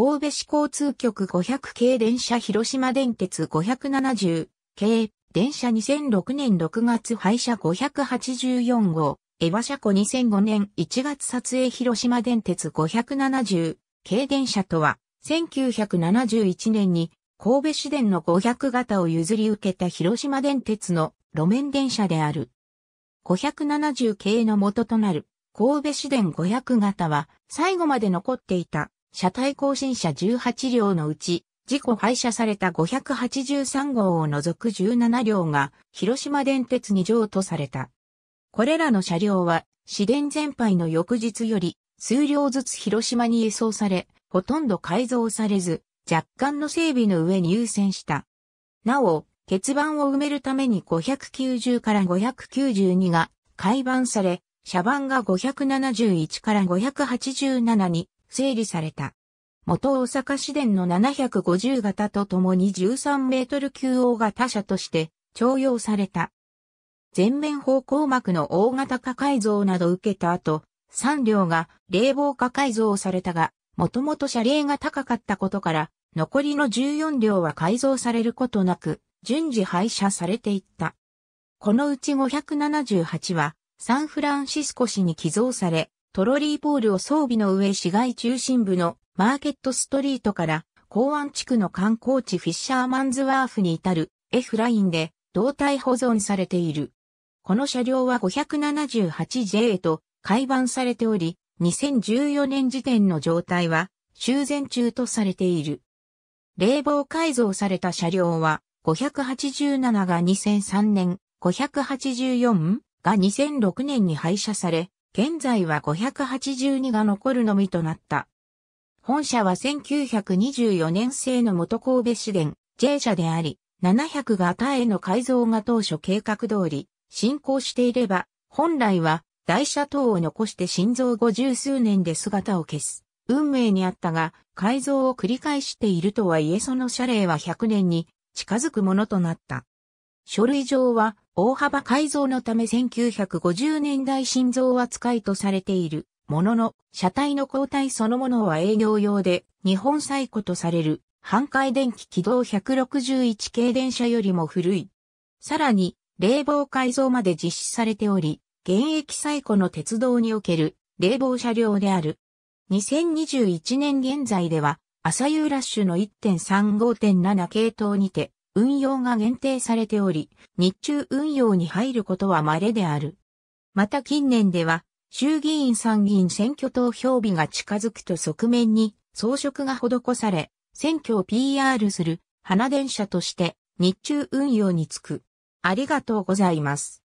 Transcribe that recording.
神戸市交通局500系電車広島電鉄570系電車2006年6月廃車584号、エヴァ車庫2005年1月撮影広島電鉄570系電車とは、1971年に神戸市電の500型を譲り受けた広島電鉄の路面電車である。570系の元となる神戸市電500型は最後まで残っていた車体更新車18両のうち、事故廃車された583号を除く17両が広島電鉄に譲渡された。これらの車両は、市電全廃の翌日より、数両ずつ広島に輸送され、ほとんど改造されず、若干の整備の上に優先した。なお、鉄番を埋めるために590から592が改版され、車番が571から587に整理された。元大阪市電の750型とともに13メートル級大型車として徴用された。全面方向膜の大型化改造など受けた後、3両が冷房化改造されたが、もともと車齢が高かったことから、残りの14両は改造されることなく、順次廃車されていった。このうち578は、サンフランシスコ市に寄贈され、トロリーポールを装備の上市街中心部のマーケットストリートから港湾地区の観光地フィッシャーマンズワーフに至る F ラインで胴体保存されている。この車両は 578J と改版されており、2014年時点の状態は修繕中とされている。冷房改造された車両は587が2003年、584が2006年に廃車され、現在は582が残るのみとなった。本社は1924年製の元神戸市電 J 社であり、700型への改造が当初計画通り進行していれば、本来は台車等を残して心臓五十数年で姿を消す。運命にあったが、改造を繰り返しているとはいえその謝礼は100年に近づくものとなった。書類上は大幅改造のため1950年代心臓扱いとされているものの、車体の交代そのものは営業用で日本最古とされる半回電気軌道161系電車よりも古い。さらに、冷房改造まで実施されており、現役最古の鉄道における冷房車両である。2021年現在では、朝夕ラッシュの1.3、5.7系統にて、運用が限定されており、日中運用に入ることは稀である。また近年では、衆議院参議院選挙投票日が近づくと側面に装飾が施され、選挙を PR する花電車として日中運用につく。ありがとうございます。